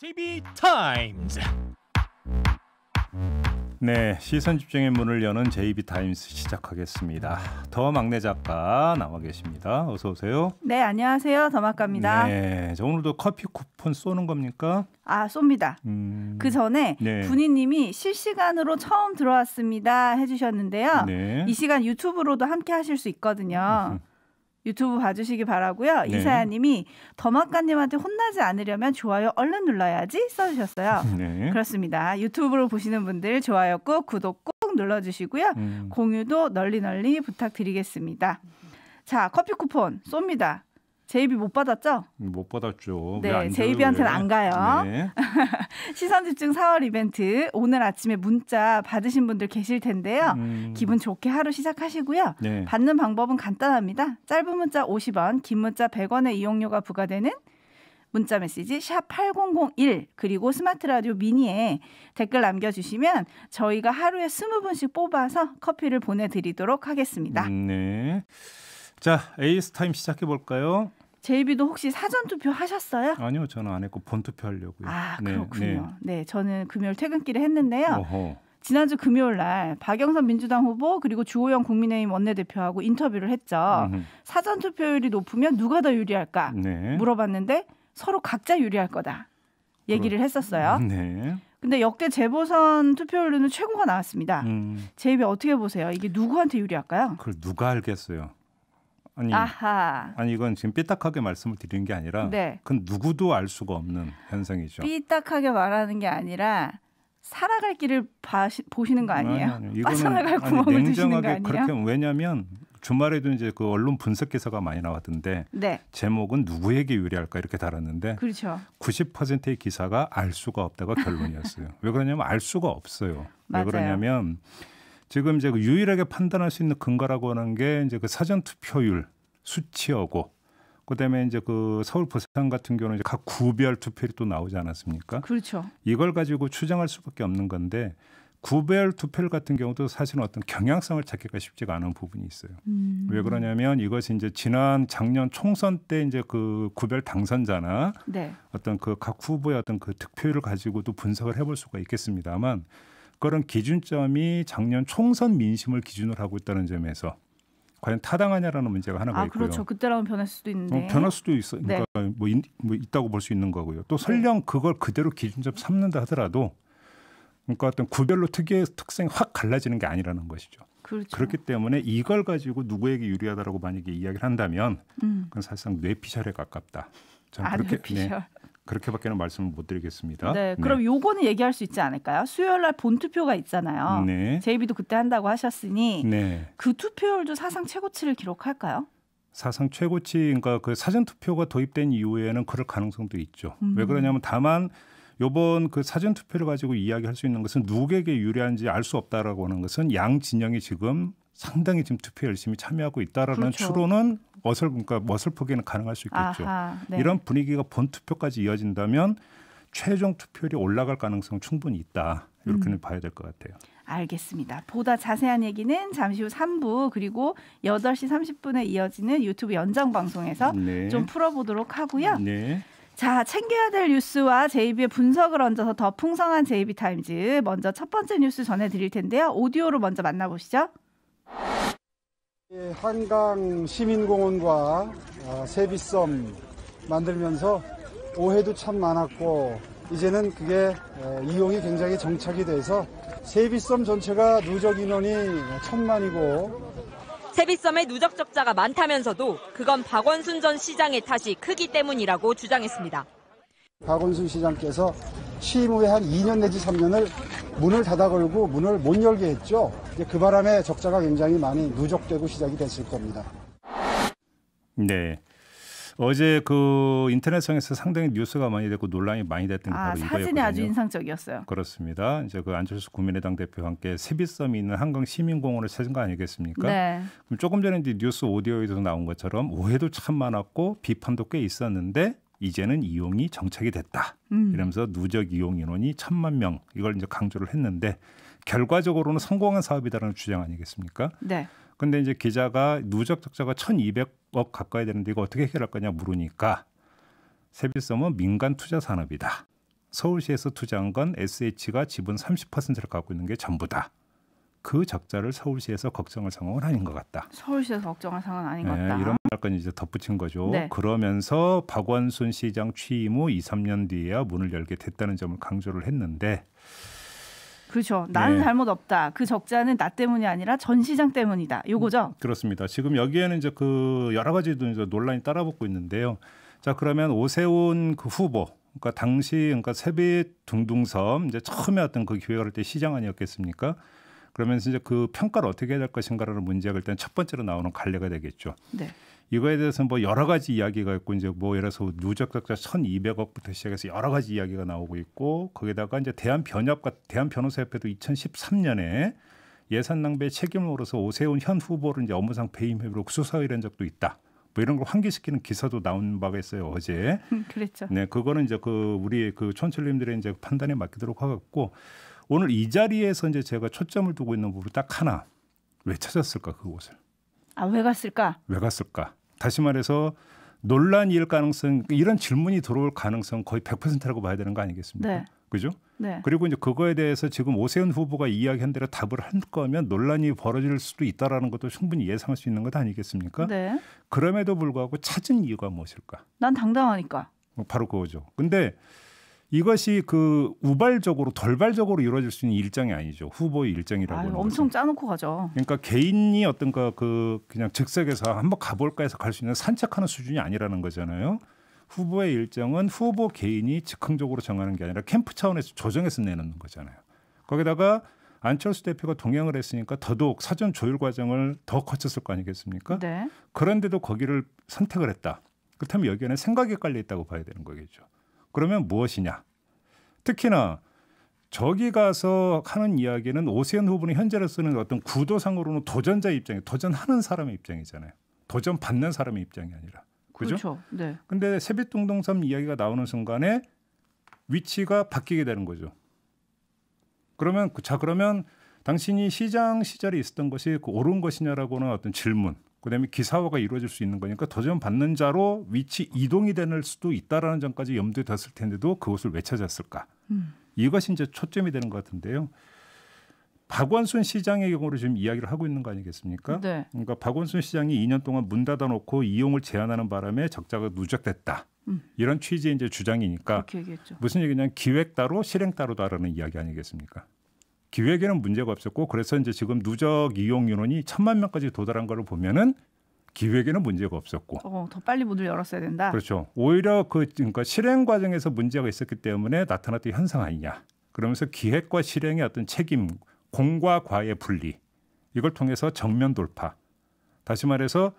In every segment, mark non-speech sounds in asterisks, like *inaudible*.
JB 타임즈. 네, 시선 집중의 문을 여는 JB 타임스 시작하겠습니다. 더 막내 작가 나와 계십니다. 어서 오세요. 네, 안녕하세요. 더막가니다 네, 저 오늘도 커피 쿠폰 쏘는 겁니까? 아, 쏩니다. 음... 그 전에 네. 분이님이 실시간으로 처음 들어왔습니다 해주셨는데요. 네. 이 시간 유튜브로도 함께 하실 수 있거든요. 유튜브 봐주시기 바라고요. 네. 이사야님이 더마카님한테 혼나지 않으려면 좋아요 얼른 눌러야지 써주셨어요. *laughs* 네. 그렇습니다. 유튜브로 보시는 분들 좋아요 꾹 구독 꾹 눌러주시고요. 음. 공유도 널리 널리 부탁드리겠습니다. 자 커피 쿠폰 쏩니다. 제이비 못 받았죠? 못 받았죠. 네, 제이비한테는 안 가요. 네. *laughs* 시선 집중 4월 이벤트 오늘 아침에 문자 받으신 분들 계실 텐데요. 음... 기분 좋게 하루 시작하시고요. 네. 받는 방법은 간단합니다. 짧은 문자 50원, 긴 문자 100원의 이용료가 부과되는 문자 메시지 샵 8001 그리고 스마트 라디오 미니에 댓글 남겨주시면 저희가 하루에 20분씩 뽑아서 커피를 보내드리도록 하겠습니다. 음, 네. 자, 에이스 타임 시작해 볼까요? 제이비도 혹시 사전 투표 하셨어요? 아니요, 저는 안 했고 본 투표 하려고요. 아 네, 그렇군요. 네. 네. 저는 금요일 퇴근길에 했는데요. 어허. 지난주 금요일 날 박영선 민주당 후보 그리고 주호영 국민의힘 원내대표하고 인터뷰를 했죠. 음흠. 사전 투표율이 높으면 누가 더 유리할까 네. 물어봤는데 서로 각자 유리할 거다 얘기를 그러... 했었어요. 네. 근데 역대 재보선 투표율로는 최고가 나왔습니다. 음. 제이비 어떻게 보세요? 이게 누구한테 유리할까요? 그걸 누가 알겠어요. 아니, 아하. 아니 이건 지금 삐딱하게 말씀을 드리는 게 아니라 네. 그건 누구도 알 수가 없는 현상이죠. 삐딱하게 말하는 게 아니라 살아갈 길을 바시, 보시는 거 아니에요? 아니, 아니, 빠져나갈 구멍을 드시는 거 아니에요? 그렇게 왜냐하면 주말에도 이제 그 언론 분석 기사가 많이 나왔던데 네. 제목은 누구에게 유리할까 이렇게 달았는데 그렇죠. 90%의 기사가 알 수가 없다가 결론이었어요. 왜 그러냐면 알 수가 없어요. 맞아요. 왜 그러냐면 지금 이제 그 유일하게 판단할 수 있는 근거라고 하는 게 이제 그 사전 투표율 수치하고 그다음에 이제 그 서울 부산 같은 경우는 이제 각 구별 투표율이 또 나오지 않았습니까? 그렇죠. 이걸 가지고 추정할 수밖에 없는 건데 구별 투표율 같은 경우도 사실은 어떤 경향성을 찾기가 쉽지가 않은 부분이 있어요. 음. 왜 그러냐면 이것이 이제 지난 작년 총선 때 이제 그 구별 당선자나 네. 어떤 그 각 후보의 어떤 그 득표율을 가지고도 분석을 해볼 수가 있겠습니다만 그런 기준점이 작년 총선 민심을 기준으로 하고 있다는 점에서 과연 타당하냐라는 문제가 하나가 아, 있고요. 그렇죠. 그때랑은 변할 수도 있는데. 어, 변할 수도 있어. 네. 그러니까 네. 뭐, 인, 뭐 있다고 볼 수 있는 거고요. 또 설령 네. 그걸 그대로 기준점 삼는다 하더라도 그러니까 어떤 구별로 특유의 특성이 확 갈라지는 게 아니라는 것이죠. 그렇죠. 그렇기 때문에 이걸 가지고 누구에게 유리하다라고 만약에 이야기를 한다면 음. 그건 사실상 뇌피셜에 가깝다. 저는 아, 그렇게 뇌피셜. 네, 그렇게밖에는 말씀을 못 드리겠습니다. 네, 네. 그럼 네. 요거는 얘기할 수 있지 않을까요? 수요일 날본 투표가 있잖아요. 네. 제이비도 그때 한다고 하셨으니 네. 그 투표율도 사상 최고치를 기록할까요? 사상 최고치 그러니까 그 사전 투표가 도입된 이후에는 그럴 가능성도 있죠. 음. 왜 그러냐면 다만 요번 그 사전 투표를 가지고 이야기할 수 있는 것은 누구에게 유리한지 알 수 없다라고 하는 것은 양 진영이 지금 상당히 지금 투표 열심히 참여하고 있다라는 그렇죠. 추론은 어설 그러니까 어설프게는 가능할 수 있겠죠. 아하, 네. 이런 분위기가 본 투표까지 이어진다면 최종 투표율이 올라갈 가능성 충분히 있다. 이렇게는 음. 봐야 될 것 같아요. 알겠습니다. 보다 자세한 얘기는 잠시 후 3부 그리고 8시 30분에 이어지는 유튜브 연장 방송에서 네. 좀 풀어보도록 하고요. 네. 자, 챙겨야 될 뉴스와 제이비의 분석을 얹어서 더 풍성한 제이비 타임즈. 먼저 첫 번째 뉴스 전해드릴 텐데요. 오디오로 먼저 만나보시죠. 예, 한강 시민공원과 아, 세비섬 만들면서 오해도 참 많았고 이제는 그게 어, 이용이 굉장히 정착이 돼서 세비섬 전체가 누적 인원이 천만이고 세비섬의 누적 적자가 많다면서도 그건 박원순 전 시장의 탓이 크기 때문이라고 주장했습니다. 박원순 시장께서 취임 후에 한 2년 내지 3년을 문을 닫아 걸고 문을 못 열게 했죠. 이제 그 바람에 적자가 굉장히 많이 누적되고 시작이 됐을 겁니다. 네. 어제 그 인터넷상에서 상당히 뉴스가 많이 됐고 논란이 많이 됐던 게 아, 바로 이거였거든요. 사진이 아주 인상적이었어요. 그렇습니다. 이제 그 안철수 국민의당 대표와 함께 세비섬이 있는 한강 시민공원을 찾은 거 아니겠습니까? 네. 그럼 조금 전에 이제 뉴스 오디오에서 나온 것처럼 오해도 참 많았고 비판도 꽤 있었는데 이제는 이용이 정착이 됐다. 음. 이러면서 누적 이용 인원이 천만 명 이걸 이제 강조를 했는데 결과적으로는 성공한 사업이다라는 주장 아니겠습니까? 네. 근데 이제 기자가 누적 적자가 천이백억 가까이 되는데 이거 어떻게 해결할 거냐 물으니까 세비섬은 민간 투자 산업이다. 서울시에서 투자한 건 SH가 지분 30%를 갖고 있는 게 전부다. 그 적자를 서울시에서 걱정할 상황은 아닌 것 같다. 서울시에서 걱정할 상황은 아닌 네, 것 같다. 이런 말까지 이제 덧붙인 거죠. 네. 그러면서 박원순 시장 취임 후 2, 3년 뒤에야 문을 열게 됐다는 점을 강조를 했는데 그렇죠. 나는 네. 잘못 없다. 그 적자는 나 때문이 아니라 전 시장 때문이다. 요거죠. 음, 그렇습니다. 지금 여기에는 이제 그 여러 가지 논란이 따라붙고 있는데요. 자 그러면 오세훈 그 후보 그러니까 당시 그러니까 세배 둥둥섬 이제 처음에 어떤 그기회할때 시장 아니었겠습니까? 그러면서 이제 그 평가를 어떻게 해야 될 것인가라는 문제가 일단 첫 번째로 나오는 갈래가 되겠죠. 네. 이거에 대해서 뭐 여러 가지 이야기가 있고 이제 뭐 예를 들어서 누적 적자 1,200억부터 시작해서 여러 가지 이야기가 나오고 있고 거기다가 이제 대한 변협과 대한 변호사협회도 2013년에 예산 낭비의 책임으로서 오세훈 현 후보를 이제 업무상 배임혐의로 수사를 한 적도 있다. 뭐 이런 걸 환기시키는 기사도 나온 바가 있어요 어제. *laughs* 그랬죠. 네, 그거는 이제 그 우리 그 촌철님들의 이제 판단에 맡기도록 하겠고 오늘 이 자리에서 이제 제가 초점을 두고 있는 부분 딱 하나. 왜 찾았을까 그곳을? 아 왜 갔을까? 왜 갔을까? 다시 말해서 논란이 일 가능성 이런 질문이 들어올 가능성 거의 100%라고 봐야 되는 거 아니겠습니까? 네. 그죠? 네. 그리고 이제 그거에 대해서 지금 오세훈 후보가 이야기한 대로 답을 할 거면 논란이 벌어질 수도 있다라는 것도 충분히 예상할 수 있는 것 아니겠습니까? 네. 그럼에도 불구하고 찾은 이유가 무엇일까? 난 당당하니까. 바로 그거죠. 근데 이것이 그 우발적으로 돌발적으로 이루어질 수 있는 일정이 아니죠. 후보의 일정이라고 아유, 엄청 것은. 짜놓고 가죠. 그러니까 개인이 어떤 그 그냥 즉석에서 한번 가볼까 해서 갈 수 있는 산책하는 수준이 아니라는 거잖아요. 후보의 일정은 후보 개인이 즉흥적으로 정하는 게 아니라 캠프 차원에서 조정해서 내놓는 거잖아요. 거기다가 안철수 대표가 동행을 했으니까 더더욱 사전 조율 과정을 더 거쳤을 거 아니겠습니까? 네. 그런데도 거기를 선택을 했다. 그렇다면 여기 에는 생각이 깔려 있다고 봐야 되는 거겠죠. 그러면 무엇이냐? 특히나 저기 가서 하는 이야기는 오세훈 후보는 현재로서는 어떤 구도상으로는 도전자 입장이 도전하는 사람의 입장이잖아요. 도전 받는 사람의 입장이 아니라. 그죠? 그렇죠. 네. 근데 세빛동동섬 이야기가 나오는 순간에 위치가 바뀌게 되는 거죠. 그러면 자 그러면 당신이 시장 시절에 있었던 것이 그 옳은 것이냐라고는 어떤 질문 그다음에 기사화가 이루어질 수 있는 거니까 도전 받는 자로 위치 이동이 되는 수도 있다라는 점까지 염두에 뒀을 텐데도 그것을 왜 찾았을까? 음. 이것이 이제 초점이 되는 것 같은데요. 박원순 시장의 경우를 지금 이야기를 하고 있는 거 아니겠습니까? 네. 그러니까 박원순 시장이 2년 동안 문 닫아놓고 이용을 제한하는 바람에 적자가 누적됐다. 음. 이런 취지의 이제 주장이니까 무슨 얘기냐면 기획 따로 실행 따로다라는 이야기 아니겠습니까? 기획에는 문제가 없었고 그래서 이제 지금 누적 이용 인원이 천만 명까지 도달한 거를 보면은 기획에는 문제가 없었고 어, 더 빨리 문을 열었어야 된다. 그렇죠. 오히려 그 그러니까 실행 과정에서 문제가 있었기 때문에 나타났던 현상 아니냐. 그러면서 기획과 실행의 어떤 책임, 공과 과의 분리 이걸 통해서 정면 돌파. 다시 말해서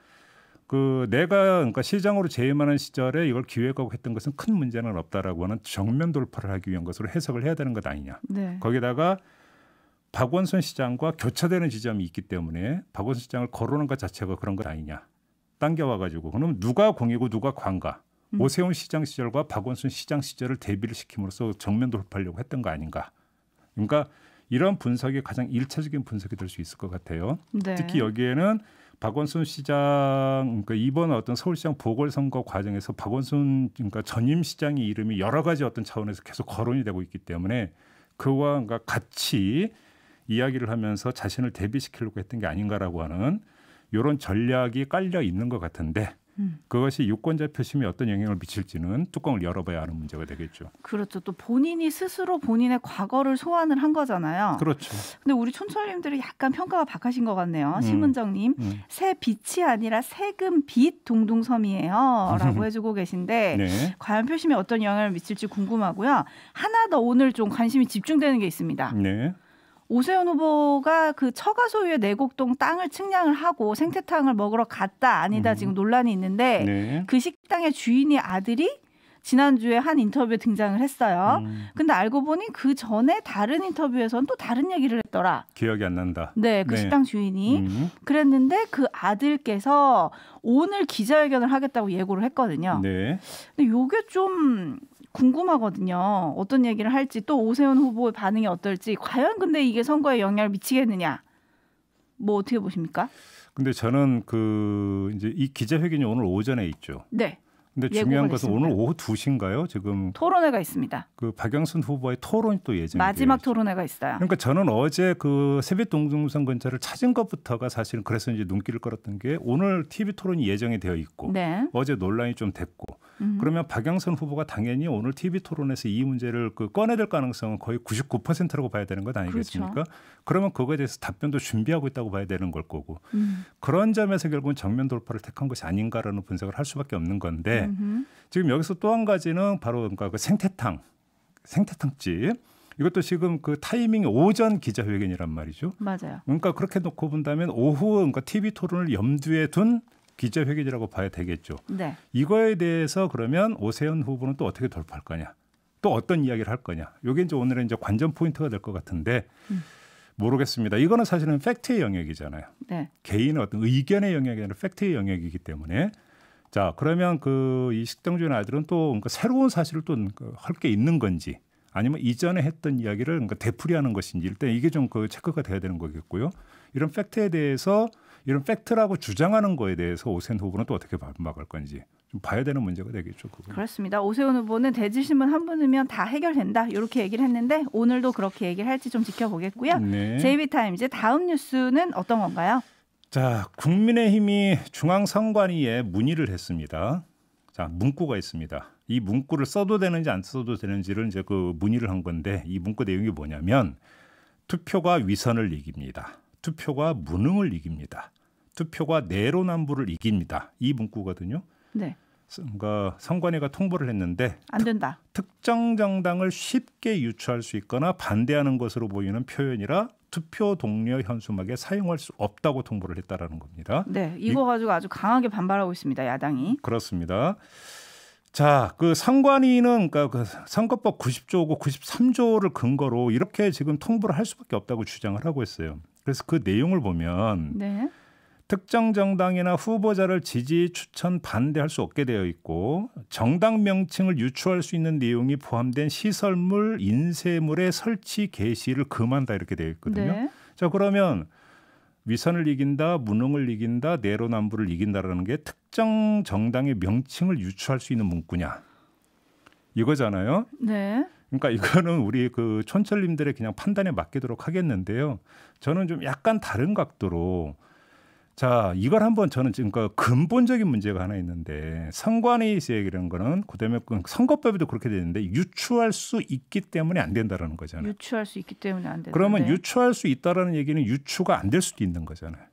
그 내가 그러니까 시장으로 재임하는 시절에 이걸 기획하고 했던 것은 큰 문제는 없다라고 하는 정면 돌파를 하기 위한 것으로 해석을 해야 되는 것 아니냐. 네. 거기다가 박원순 시장과 교차되는 지점이 있기 때문에 박원순 시장을 거론한 것 자체가 그런 것 아니냐. 당겨와가지고 그럼 누가 공이고 누가 관가. 음. 오세훈 시장 시절과 박원순 시장 시절을 대비를 시킴으로써 정면 돌파하려고 했던 거 아닌가. 그러니까 이런 분석이 가장 일차적인 분석이 될 수 있을 것 같아요. 네. 특히 여기에는 박원순 시장 그러니까 이번 어떤 서울시장 보궐선거 과정에서 박원순 그러니까 전임 시장의 이름이 여러 가지 어떤 차원에서 계속 거론이 되고 있기 때문에 그와 그러니까 같이 이야기를 하면서 자신을 대비시키려고 했던 게 아닌가라고 하는 이런 전략이 깔려 있는 것 같은데 음. 그것이 유권자 표심에 어떤 영향을 미칠지는 뚜껑을 열어봐야 하는 문제가 되겠죠. 그렇죠. 또 본인이 스스로 본인의 과거를 소환을 한 거잖아요. 그렇죠. 근데 우리 촌철님들이 약간 평가가 박하신 것 같네요. 음. 심은정님, 음. 새 빛이 아니라 세금 빛 동동섬이에요. 라고 *laughs* 해주고 계신데, 네. 과연 표심에 어떤 영향을 미칠지 궁금하고요. 하나 더 오늘 좀 관심이 집중되는 게 있습니다. 네. 오세훈 후보가 그 처가 소유의 내곡동 땅을 측량을 하고 생태탕을 먹으러 갔다 아니다 음. 지금 논란이 있는데 네. 그 식당의 주인이 아들이 지난주에 한 인터뷰에 등장을 했어요. 음. 근데 알고 보니 그 전에 다른 인터뷰에서는 또 다른 얘기를 했더라. 기억이 안 난다. 네, 그 네. 식당 주인이 음. 그랬는데 그 아들께서 오늘 기자회견을 하겠다고 예고를 했거든요. 네. 근데 요게 좀 궁금하거든요. 어떤 얘기를 할지 또 오세훈 후보의 반응이 어떨지 과연 근데 이게 선거에 영향을 미치겠느냐. 뭐 어떻게 보십니까? 근데 저는 그 이제 이 기자회견이 오늘 오전에 있죠. 네. 근데 중요한 것은 있습니다. 오늘 오후 2시인가요? 지금 토론회가 있습니다. 그 박영순 후보의 토론이 또 예정이 마지막 토론회가 있어요. 그러니까 저는 어제 그새빛동동상 근처를 찾은 것부터가 사실은 그래서 이제 눈길을 끌었던 게 오늘 TV 토론이 예정이 되어 있고 네. 어제 논란이 좀 됐고 음. 그러면 박영선 후보가 당연히 오늘 TV 토론에서 이 문제를 그 꺼내들 가능성은 거의 99%라고 봐야 되는 것 아니겠습니까? 그렇죠. 그러면 그거에 대해서 답변도 준비하고 있다고 봐야 되는 걸 거고 음. 그런 점에서 결국은 정면 돌파를 택한 것이 아닌가라는 분석을 할 수밖에 없는 건데 음흠. 지금 여기서 또 한 가지는 바로 그러니까 그 생태탕 생태탕집 이것도 지금 그 타이밍이 오전 기자회견이란 말이죠. 맞아요. 그러니까 그렇게 놓고 본다면 오후 그러니까 TV 토론을 염두에 둔 기자회견이라고 봐야 되겠죠. 네. 이거에 대해서 그러면 오세훈 후보는 또 어떻게 돌파할 거냐, 또 어떤 이야기를 할 거냐. 요게 이제 오늘은 이제 관전 포인트가 될 것 같은데 음. 모르겠습니다. 이거는 사실은 팩트의 영역이잖아요. 네. 개인의 어떤 의견의 영역이 아니라 팩트의 영역이기 때문에 자 그러면 그 이 식당주인 아들은 또 그러니까 새로운 사실을 또할게 그러니까 있는 건지 아니면 이전에 했던 이야기를 그러니까 되풀이하는 것인지 일단 이게 좀 그 체크가 돼야 되는 거겠고요. 이런 팩트에 대해서 이런 팩트라고 주장하는 거에 대해서 오세훈 후보는 또 어떻게 막을 건지 좀 봐야 되는 문제가 되겠죠. 그건. 그렇습니다. 오세훈 후보는 대지신문한 분이면 다 해결된다 이렇게 얘기를 했는데 오늘도 그렇게 얘기를 할지 좀 지켜보겠고요. 네. 이비타임즈 다음 뉴스는 어떤 건가요? 자, 국민의힘이 중앙선관위에 문의를 했습니다. 자, 문구가 있습니다. 이 문구를 써도 되는지 안 써도 되는지를 이제 그 문의를 한 건데 이 문구 내용이 뭐냐면 투표가 위선을 이깁니다. 투표가 무능을 이깁니다. 투표가 내로남불을 이깁니다. 이 문구거든요. 네. 그러니까 선관위가 통보를 했는데 안 된다. 특, 정 정당을 쉽게 유추할 수 있거나 반대하는 것으로 보이는 표현이라 투표 동료 현수막에 사용할 수 없다고 통보를 했다라는 겁니다. 네, 이거 가지고 아주 강하게 반발하고 있습니다. 야당이. 그렇습니다. 자, 그 선관위는 그러니까 그 선거법 90조고 93조를 근거로 이렇게 지금 통보를 할 수밖에 없다고 주장을 하고 있어요. 그래서 그 내용을 보면 네. 특정 정당이나 후보자를 지지 추천 반대할 수 없게 되어 있고 정당 명칭을 유추할 수 있는 내용이 포함된 시설물 인쇄물의 설치 개시를 금한다 이렇게 되어 있거든요. 네. 자 그러면 위선을 이긴다, 무능을 이긴다, 내로남불을 이긴다라는 게 특정 정당의 명칭을 유추할 수 있는 문구냐 이거잖아요. 네. 그러니까 이거는 우리 그 촌철님들의 그냥 판단에 맡기도록 하겠는데요. 저는 좀 약간 다른 각도로 자, 이걸 한번 저는 지금 그 근본적인 문제가 하나 있는데 선관위 에서얘기라는 거는 그다음에 그 선거법에도 그렇게 되는데 유추할 수 있기 때문에 안 된다라는 거잖아요. 유추할 수 있기 때문에 안 된다. 그러면 유추할 수 있다라는 얘기는 유추가 안 될 수도 있는 거잖아요.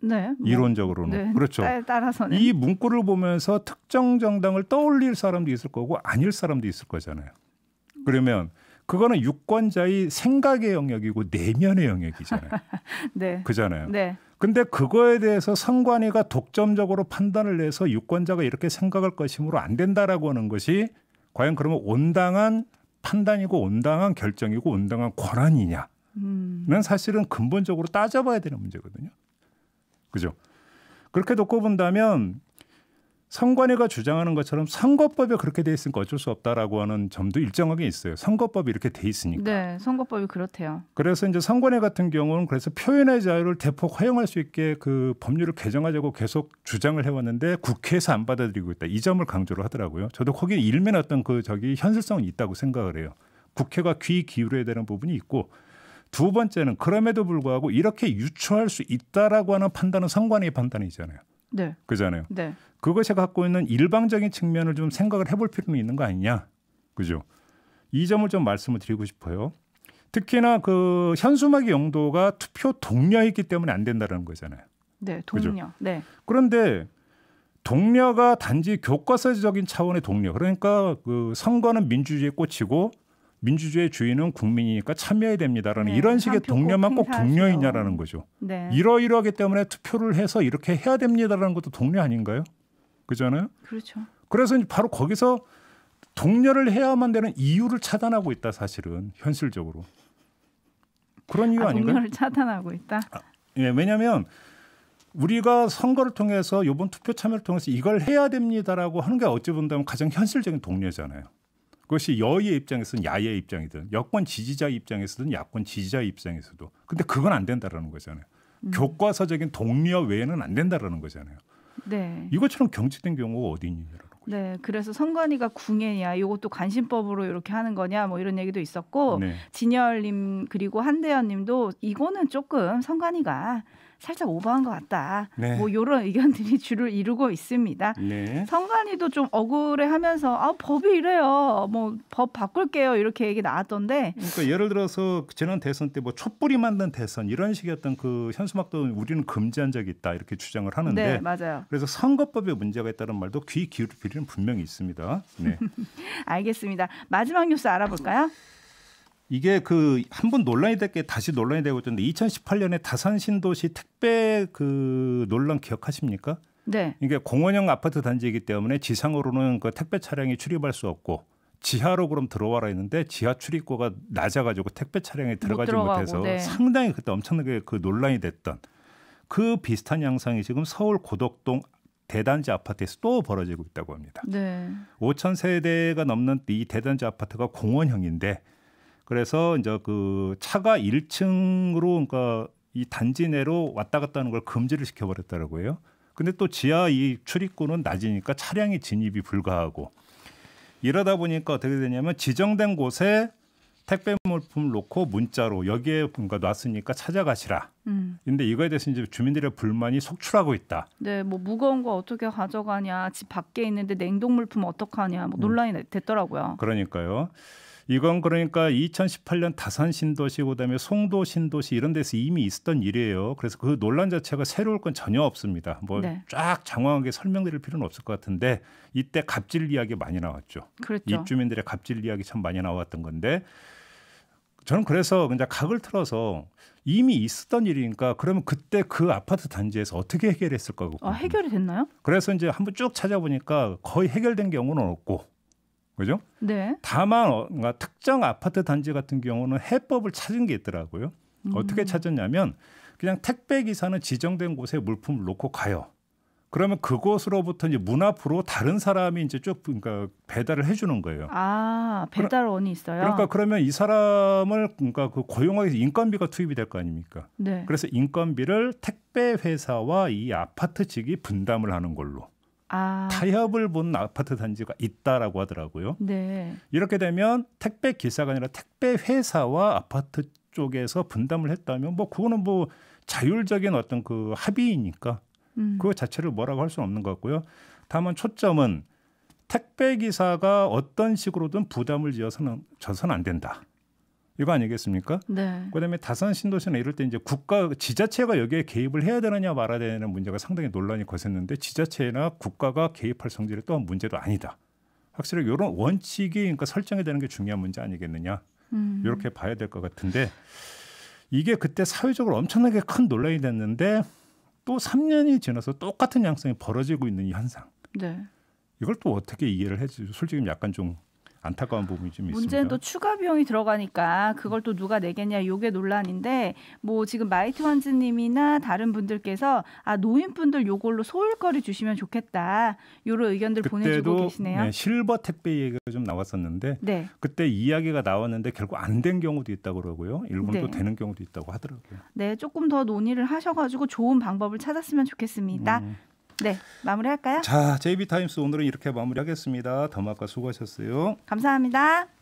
네. 뭐, 이론적으로는 네, 그렇죠. 따라서는 이 문구를 보면서 특정 정당을 떠올릴 사람도 있을 거고 아닐 사람도 있을 거잖아요. 그러면 그거는 유권자의 생각의 영역이고 내면의 영역이잖아요. *laughs* 네. 그잖아요. 네. 근데 그거에 대해서 선관위가 독점적으로 판단을 내서 유권자가 이렇게 생각할 것이므로 안 된다라고 하는 것이 과연 그러면 온당한 판단이고 온당한 결정이고 온당한 권한이냐는 음. 사실은 근본적으로 따져봐야 되는 문제거든요. 그죠? 그렇게 놓고 본다면 선관위가 주장하는 것처럼 선거법에 그렇게 돼 있으니까 어쩔 수 없다라고 하는 점도 일정하게 있어요. 선거법이 이렇게 돼 있으니까. 네, 선거법이 그렇대요. 그래서 이제 선관위 같은 경우는 그래서 표현의 자유를 대폭 허용할 수 있게 그 법률을 개정하자고 계속 주장을 해왔는데 국회에서 안 받아들이고 있다. 이 점을 강조를 하더라고요. 저도 거기에 일면 어떤 그 저기 현실성은 있다고 생각을 해요. 국회가 귀 기울여야 되는 부분이 있고 두 번째는 그럼에도 불구하고 이렇게 유추할 수 있다라고 하는 판단은 선관위의 판단이잖아요. 네. 그잖아요. 네. 그것이 갖고 있는 일방적인 측면을 좀 생각을 해볼 필요는 있는 거 아니냐. 그죠? 이 점을 좀 말씀을 드리고 싶어요. 특히나 그 현수막의 용도가 투표 동료이기 때문에 안 된다는 거잖아요. 네, 동료. 그죠? 네. 그런데 동료가 단지 교과서적인 차원의 동료. 그러니까 그 선거는 민주주의의 꽃이고 민주주의의 주인은 국민이니까 참여해야 됩니다라는 네, 이런 식의 동료만 꼭 동료이냐라는 거죠. 네. 이러이러하기 때문에 투표를 해서 이렇게 해야 됩니다라는 것도 동료 아닌가요? 그잖아요. 그렇죠. 그래서 바로 거기서 동료를 해야만 되는 이유를 차단하고 있다 사실은 현실적으로 그런 이유 아, 닌가요 동료를 차단하고 있다. 아, 예, 왜냐하면 우리가 선거를 통해서 이번 투표 참여를 통해서 이걸 해야 됩니다라고 하는 게 어찌 본다면 가장 현실적인 동료잖아요. 그것이 여의 입장에서는 야의 입장이든 여권 지지자 입장에서든 야권 지지자 입장에서도 근데 그건 안 된다라는 거잖아요. 음. 교과서적인 독려 외에는 안 된다라는 거잖아요. 네. 이것처럼 경직된 경우가 어디 있느냐라는 네. 그래서 선관위가 궁예냐 이것도 관심법으로 이렇게 하는 거냐 뭐 이런 얘기도 있었고 네. 진열님 그리고 한대현님도 이거는 조금 선관위가 살짝 오버한 것 같다. 네. 뭐 이런 의견들이 *laughs* 주를 이루고 있습니다. 네. 성관위도좀 억울해하면서 아 법이 이래요. 뭐 법 바꿀게요 이렇게 얘기 나왔던데. 그러니까 예를 들어서 지난 대선 때 뭐 촛불이 만든 대선 이런 식의 어떤 그 현수막도 우리는 금지한 적이 있다 이렇게 주장을 하는데. 네, 맞아요. 그래서 선거법에 문제가 있다는 말도 귀 기울일 필요는 분명히 있습니다. 네. *laughs* 알겠습니다. 마지막 뉴스 알아볼까요? 이게 그 한 번 논란이 됐게 다시 논란이 되고 있던데 2018년에 다산 신도시 택배 그 논란 기억하십니까? 네. 이게 공원형 아파트 단지이기 때문에 지상으로는 그 택배 차량이 출입할 수 없고 지하로 그럼 들어와라 했는데 지하 출입구가 낮아가지고 택배 차량이 들어가지 못해서 네. 상당히 그때 엄청나게 그 논란이 됐던 그 비슷한 양상이 지금 서울 고덕동 대단지 아파트에서 또 벌어지고 있다고 합니다. 네. 5천 세대가 넘는 이 대단지 아파트가 공원형인데 그래서 이제 그 차가 1층으로 그러니까 이 단지 내로 왔다 갔다 하는 걸 금지를 시켜버렸더라고요 근데 또 지하 이 출입구는 낮으니까 차량의 진입이 불가하고 이러다 보니까 어떻게 되냐면 지정된 곳에 택배 물품을 놓고 문자로 여기에 뭔가 놨으니까 찾아가시라. 음. 근데 이거에 대해서 이제 주민들의 불만이 속출하고 있다. 네, 뭐 무거운 거 어떻게 가져가냐, 집 밖에 있는데 냉동 물품 어떡하냐, 뭐 음. 논란이 음. 됐더라고요. 그러니까요. 이건 그러니까 2018년 다산 신도시 그다음에 송도 신도시 이런 데서 이미 있었던 일이에요. 그래서 그 논란 자체가 새로울 건 전혀 없습니다. 뭐쫙 네. 장황하게 설명드릴 필요는 없을 것 같은데 이때 갑질 이야기 많이 나왔죠. 그렇죠. 입주민들의 갑질 이야기 참 많이 나왔던 건데 저는 그래서 그냥 각을 틀어서 이미 있었던 일이니까 그러면 그때 그 아파트 단지에서 어떻게 해결했을 거고. 아, 해결이 됐나요? 그래서 이제 한번 쭉 찾아보니까 거의 해결된 경우는 없고 그죠? 네. 다만 어, 특정 아파트 단지 같은 경우는 해법을 찾은 게 있더라고요. 음. 어떻게 찾았냐면 그냥 택배 기사는 지정된 곳에 물품을 놓고 가요. 그러면 그곳으로부터 이제 문 앞으로 다른 사람이 이제 쭉 그러니까 배달을 해주는 거예요. 아 배달원이 있어요. 그러니까 그러면 이 사람을 그러니까 그 고용하기 위해서 인건비가 투입이 될 거 아닙니까? 네. 그래서 인건비를 택배 회사와 이 아파트 측이 분담을 하는 걸로. 아. 타협을 본 아파트 단지가 있다라고 하더라고요. 네. 이렇게 되면 택배 기사가 아니라 택배 회사와 아파트 쪽에서 분담을 했다면 뭐 그거는 뭐 자율적인 어떤 그 합의이니까 음. 그 자체를 뭐라고 할 수는 없는 것 같고요. 다만 초점은 택배 기사가 어떤 식으로든 부담을 지어서는 져서는 안 된다. 이거 아니겠습니까? 네. 그다음에 다산 신도시는 이럴 때 이제 국가 지자체가 여기에 개입을 해야 되느냐 말아야 되느냐 문제가 상당히 논란이 거셌는데 지자체나 국가가 개입할 성질이 또한 문제도 아니다. 확실히 이런 원칙이 그러니까 설정이 되는 게 중요한 문제 아니겠느냐 음. 이렇게 봐야 될 것 같은데 이게 그때 사회적으로 엄청나게 큰 논란이 됐는데 또 3년이 지나서 똑같은 양상이 벌어지고 있는 이 현상. 네. 이걸 또 어떻게 이해를 해지? 솔직히 약간 좀 안타까운 부분이 좀 있습니다. 문제는 또 추가 비용이 들어가니까 그걸 또 누가 내겠냐 요게 논란인데 뭐 지금 마이트 원즈님이나 다른 분들께서 아 노인분들 요걸로 소일거리 주시면 좋겠다 요런 의견들 보내주고 계시네요. 네, 실버 택배 얘기가 좀 나왔었는데 네. 그때 이야기가 나왔는데 결국 안 된 경우도 있다고 그러고요. 일본도 네. 되는 경우도 있다고 하더라고요. 네, 조금 더 논의를 하셔가지고 좋은 방법을 찾았으면 좋겠습니다. 음. 네, 마무리할까요? 자, JB타임스 오늘은 이렇게 마무리하겠습니다. 더마과 수고하셨어요. 감사합니다.